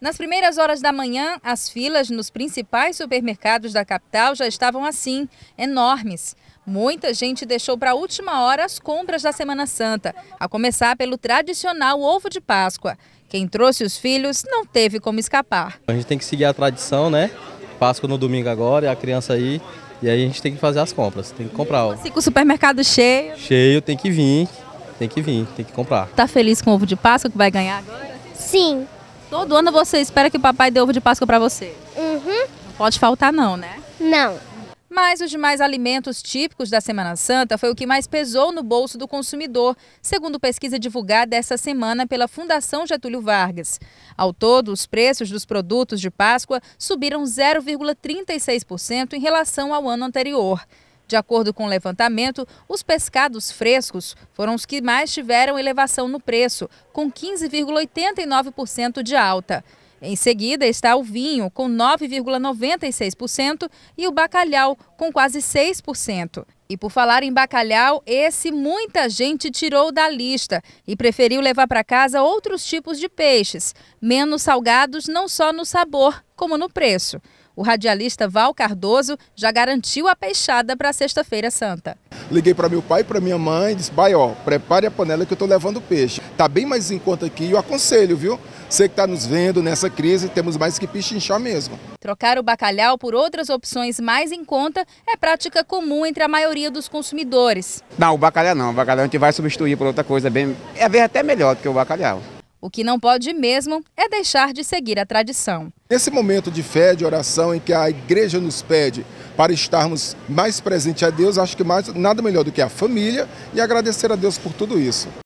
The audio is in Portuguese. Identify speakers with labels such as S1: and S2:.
S1: Nas primeiras horas da manhã, as filas nos principais supermercados da capital já estavam assim, enormes. Muita gente deixou para a última hora as compras da Semana Santa, a começar pelo tradicional ovo de Páscoa. Quem trouxe os filhos não teve como escapar. A gente tem que seguir a tradição, né? Páscoa no domingo agora, a criança aí, e aí a gente tem que fazer as compras, tem que comprar. assim, com o supermercado cheio. Cheio, tem que vir, tem que vir, tem que comprar. Tá feliz com o ovo de Páscoa que vai ganhar agora? Sim. Todo ano você espera que o papai dê ovo de Páscoa para você? Uhum. Não pode faltar não, né? Não. Mas os demais alimentos típicos da Semana Santa foi o que mais pesou no bolso do consumidor, segundo pesquisa divulgada essa semana pela Fundação Getúlio Vargas. Ao todo, os preços dos produtos de Páscoa subiram 0,36% em relação ao ano anterior. De acordo com o levantamento, os pescados frescos foram os que mais tiveram elevação no preço, com 15,89% de alta. Em seguida está o vinho, com 9,96%, e o bacalhau, com quase 6%. E por falar em bacalhau, esse muita gente tirou da lista e preferiu levar para casa outros tipos de peixes, menos salgados não só no sabor, como no preço. O radialista Val Cardoso já garantiu a peixada para sexta-feira santa.
S2: Liguei para meu pai e para minha mãe e disse, pai, ó, prepare a panela que eu estou levando peixe. Tá bem mais em conta aqui, e eu aconselho, viu? Você que está nos vendo nessa crise, temos mais que pichinchar mesmo.
S1: Trocar o bacalhau por outras opções mais em conta é prática comum entre a maioria dos consumidores.
S2: Não, o bacalhau não. O bacalhau a gente vai substituir por outra coisa bem, é até melhor do que o bacalhau.
S1: O que não pode mesmo é deixar de seguir a tradição.
S2: Nesse momento de fé, de oração, em que a igreja nos pede para estarmos mais presentes a Deus, acho que mais, nada melhor do que a família e agradecer a Deus por tudo isso.